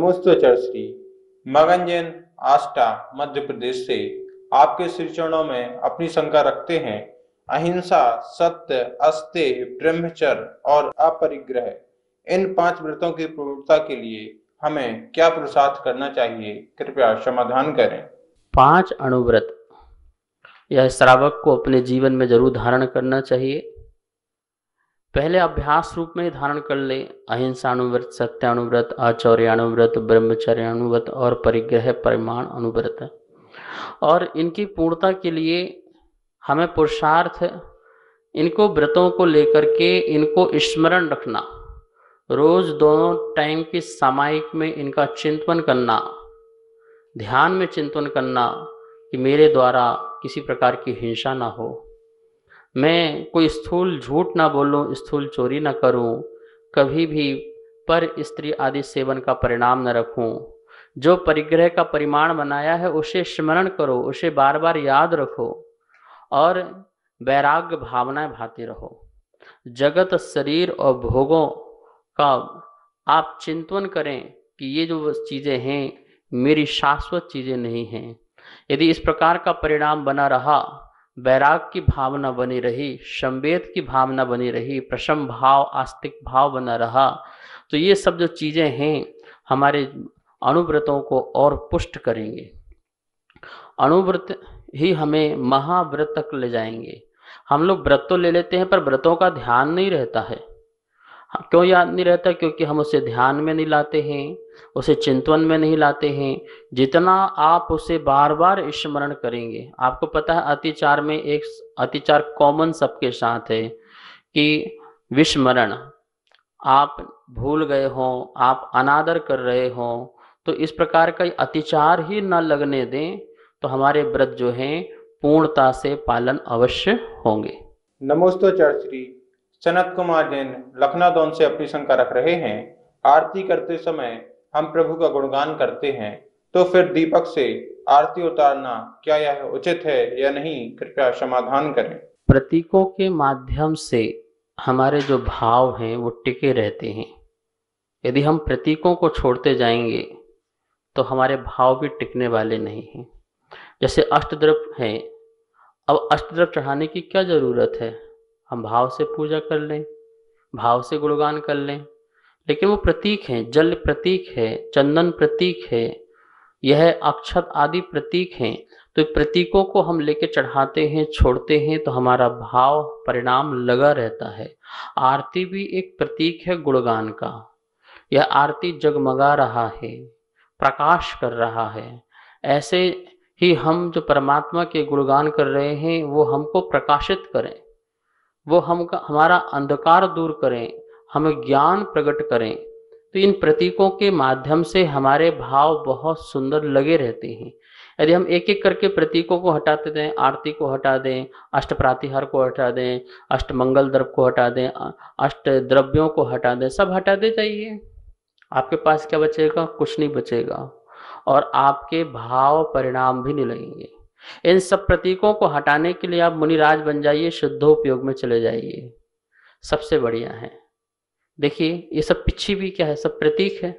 ब्रह्मोस्तोचर श्री मगंजन आष्टा मध्य प्रदेश से आपके श्री चरणों में अपनी शंका रखते हैं अहिंसा सत्य अस्ते ब्रह्मचर और अपरिग्रह इन पांच व्रतों की पूर्णता के लिए हमें क्या पुरुषार्थ करना चाहिए कृपया समाधान करें पांच अणुव्रत यह श्रावक को अपने जीवन में जरूर धारण करना चाहिए पहले अभ्यास रूप में धारण कर ले अहिंसा अनुव्रत सत्यानुव्रत आचौर्यानुव्रत अनुव्रत और परिग्रह परिमाण अनुव्रत और इनकी पूर्णता के लिए हमें पुरुषार्थ इनको व्रतों को लेकर के इनको स्मरण रखना रोज दोनों टाइम की सामायिक में इनका चिंतन करना ध्यान में चिंतन करना कि मेरे द्वारा किसी प्रकार की हिंसा ना हो मैं कोई स्थूल झूठ ना बोलूं स्थूल चोरी ना करूं कभी भी पर स्त्री आदि सेवन का परिणाम न रखूं जो परिग्रह का परिमाण बनाया है उसे स्मरण करो उसे बार बार याद रखो और वैराग्य भावनाएं भाती रहो जगत शरीर और भोगों का आप चिंतन करें कि ये जो चीज़ें हैं मेरी शाश्वत चीज़ें नहीं हैं यदि इस प्रकार का परिणाम बना रहा बैराग की भावना बनी रही संवेद की भावना बनी रही प्रशम भाव आस्तिक भाव बना रहा तो ये सब जो चीज़ें हैं हमारे अनुव्रतों को और पुष्ट करेंगे अनुव्रत ही हमें महाव्रत तक ले जाएंगे हम लोग व्रत तो ले लेते हैं पर व्रतों का ध्यान नहीं रहता है हाँ, क्यों याद नहीं रहता क्योंकि हम उसे ध्यान में नहीं लाते हैं उसे चिंतन में नहीं लाते हैं जितना आप उसे बार बार स्मरण करेंगे आपको पता है अतिचार में एक अतिचार कॉमन सबके साथ है कि विस्मरण आप भूल गए हों आप अनादर कर रहे हों तो इस प्रकार का अतिचार ही न लगने दें तो हमारे व्रत जो हैं पूर्णता से पालन अवश्य होंगे नमोस्तो चर्च सनत कुमार जैन दौन से अपनी शंका रख रहे हैं आरती करते समय हम प्रभु का गुणगान करते हैं तो फिर दीपक से आरती उतारना क्या यह उचित है या नहीं कृपया समाधान करें प्रतीकों के माध्यम से हमारे जो भाव हैं वो टिके रहते हैं यदि हम प्रतीकों को छोड़ते जाएंगे तो हमारे भाव भी टिकने वाले नहीं हैं जैसे अष्टद्रव है अब अष्टद्रव चढ़ाने की क्या ज़रूरत है हम भाव से पूजा कर लें भाव से गुणगान कर लें लेकिन वो प्रतीक हैं जल प्रतीक है चंदन प्रतीक है यह अक्षत आदि प्रतीक हैं तो प्रतीकों को हम लेके चढ़ाते हैं छोड़ते हैं तो हमारा भाव परिणाम लगा रहता है आरती भी एक प्रतीक है गुणगान का यह आरती जगमगा रहा है प्रकाश कर रहा है ऐसे ही हम जो परमात्मा के गुणगान कर रहे हैं वो हमको प्रकाशित करें वो हम हमारा अंधकार दूर करें हमें ज्ञान प्रकट करें तो इन प्रतीकों के माध्यम से हमारे भाव बहुत सुंदर लगे रहते हैं यदि हम एक एक करके प्रतीकों को हटाते दें आरती को हटा दें अष्ट प्रातिहार को हटा दें अष्ट मंगल द्रव को हटा दें अष्ट द्रव्यों को हटा दें सब हटा दे जाइए आपके पास क्या बचेगा कुछ नहीं बचेगा और आपके भाव परिणाम भी नहीं लगेंगे इन सब प्रतीकों को हटाने के लिए आप मुनिराज बन जाइए उपयोग में चले जाइए सबसे बढ़िया है देखिए ये सब पिछी भी क्या है सब प्रतीक है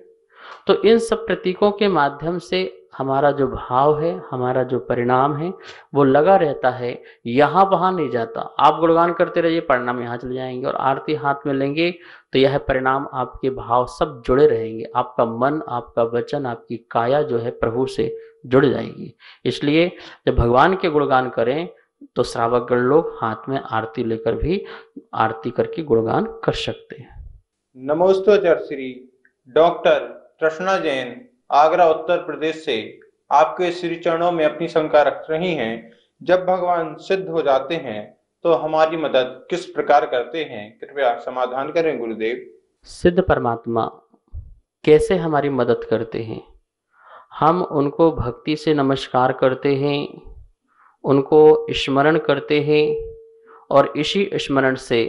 तो इन सब प्रतीकों के माध्यम से हमारा जो भाव है हमारा जो परिणाम है वो लगा रहता है यहां वहां नहीं जाता आप गुणगान करते रहिए परिणाम यहाँ चले जाएंगे और आरती हाथ में लेंगे तो यह परिणाम आपके भाव सब जुड़े रहेंगे आपका मन आपका वचन आपकी काया जो है प्रभु से जुड़ जाएगी इसलिए जब भगवान के गुणगान करें तो श्रावकगण लोग हाथ में आरती लेकर भी आरती करके गुणगान कर सकते हैं नमोस्तो श्री डॉक्टर कृष्णा जैन आगरा उत्तर प्रदेश से आपके श्री चरणों में अपनी शंका रख रही हैं जब भगवान सिद्ध हो जाते हैं तो हमारी मदद किस प्रकार करते हैं कृपया समाधान करें गुरुदेव सिद्ध परमात्मा कैसे हमारी मदद करते हैं हम उनको भक्ति से नमस्कार करते हैं उनको स्मरण करते हैं और इसी स्मरण से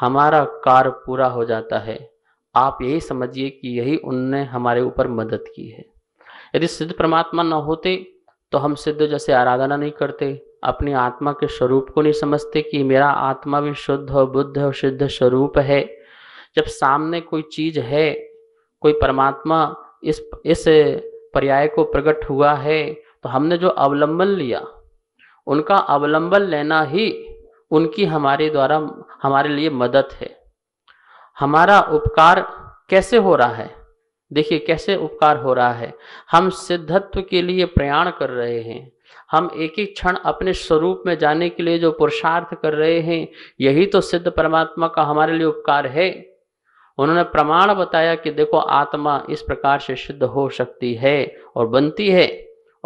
हमारा कार्य पूरा हो जाता है आप यही समझिए कि यही उनने हमारे ऊपर मदद की है यदि सिद्ध परमात्मा न होते तो हम सिद्ध जैसे आराधना नहीं करते अपनी आत्मा के स्वरूप को नहीं समझते कि मेरा आत्मा भी शुद्ध और बुद्ध और सिद्ध स्वरूप है जब सामने कोई चीज है कोई परमात्मा इस इस पर्याय को प्रकट हुआ है तो हमने जो अवलंबन लिया उनका अवलंबन लेना ही उनकी हमारे द्वारा हमारे लिए मदद है हमारा उपकार कैसे हो रहा है देखिए कैसे उपकार हो रहा है हम सिद्धत्व के लिए प्रयाण कर रहे हैं हम एक एक क्षण अपने स्वरूप में जाने के लिए जो पुरुषार्थ कर रहे हैं यही तो सिद्ध परमात्मा का हमारे लिए उपकार है उन्होंने प्रमाण बताया कि देखो आत्मा इस प्रकार से शुद्ध हो सकती है और बनती है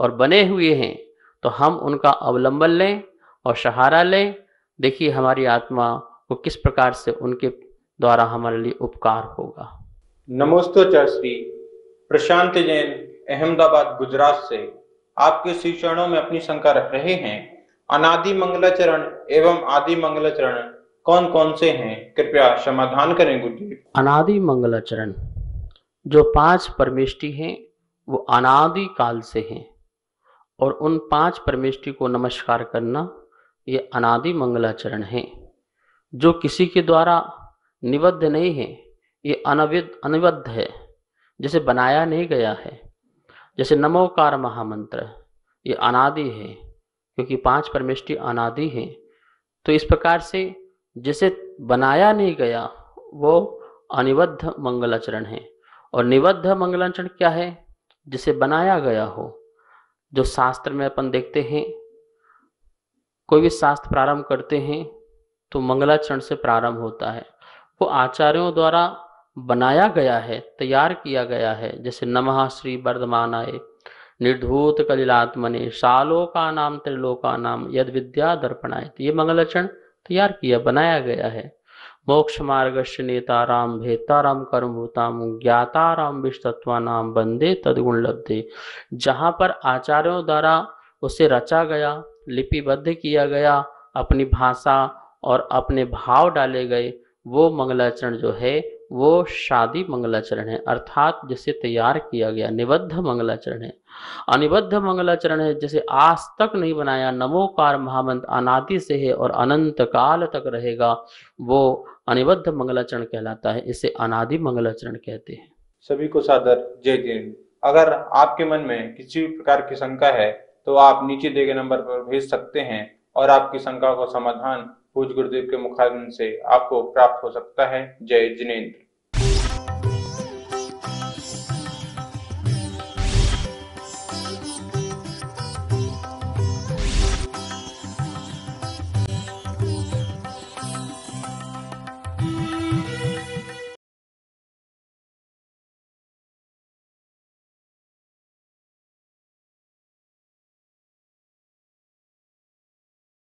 और बने हुए हैं तो हम उनका अवलंबन लें और सहारा लें देखिए हमारी आत्मा को किस प्रकार से उनके द्वारा हमारे लिए उपकार होगा नमस्ते चर्ची प्रशांत जैन अहमदाबाद गुजरात से आपके शिक्षणों में अपनी शंका रख रहे हैं अनादि मंगलाचरण एवं आदि मंगलाचरण कौन कौन से हैं कृपया समाधान करें गुरुदेव अनादि मंगलाचरण जो पांच परमेष्टि हैं वो अनादि काल से हैं और उन पांच परमेष्टि को नमस्कार करना ये अनादि मंगलाचरण है जो किसी के द्वारा निबद्ध नहीं है ये अनविद अनिबद्ध है जैसे बनाया नहीं गया है जैसे नमोकार महामंत्र ये अनादि है क्योंकि पांच परमेष्टि अनादि है तो इस प्रकार से जिसे बनाया नहीं गया वो अनिबद्ध मंगलाचरण है और निबद्ध मंगलाचरण क्या है जिसे बनाया गया हो जो शास्त्र में अपन देखते हैं कोई भी शास्त्र प्रारंभ करते हैं तो मंगलाचरण से प्रारंभ होता है वो आचार्यों द्वारा बनाया गया है तैयार किया गया है जैसे नमः श्री वर्धमान वर्धमानाय निर्धूत कलिलात्मने शालोका नाम त्रिलोका नाम यद विद्या दर्पण आय तो ये मंगलाचरण तैयार किया बनाया गया है मोक्ष मार्ग नेताराम भेताराम कर्म भूताम ज्ञाताराम नाम बंदे तदगुण लब्धे जहां पर आचार्यों द्वारा उसे रचा गया लिपिबद्ध किया गया अपनी भाषा और अपने भाव डाले गए वो मंगलाचरण जो है वो शादी मंगलाचरण है अर्थात जिसे तैयार किया गया निबद्ध मंगलाचरण है अनिबद्ध मंगलाचरण है जिसे आज तक नहीं बनाया नमोकार महामंत्र अनादि से है और अनंत काल तक रहेगा वो अनिबद्ध मंगलाचरण कहलाता है इसे अनादि मंगलाचरण कहते हैं सभी को सादर जय जय अगर आपके मन में किसी प्रकार की शंका है तो आप नीचे दिए गए नंबर पर भेज सकते हैं और आपकी शंका का समाधान पूज गुरुदेव के मुखारन से आपको प्राप्त हो सकता है जय जिनेन्द्र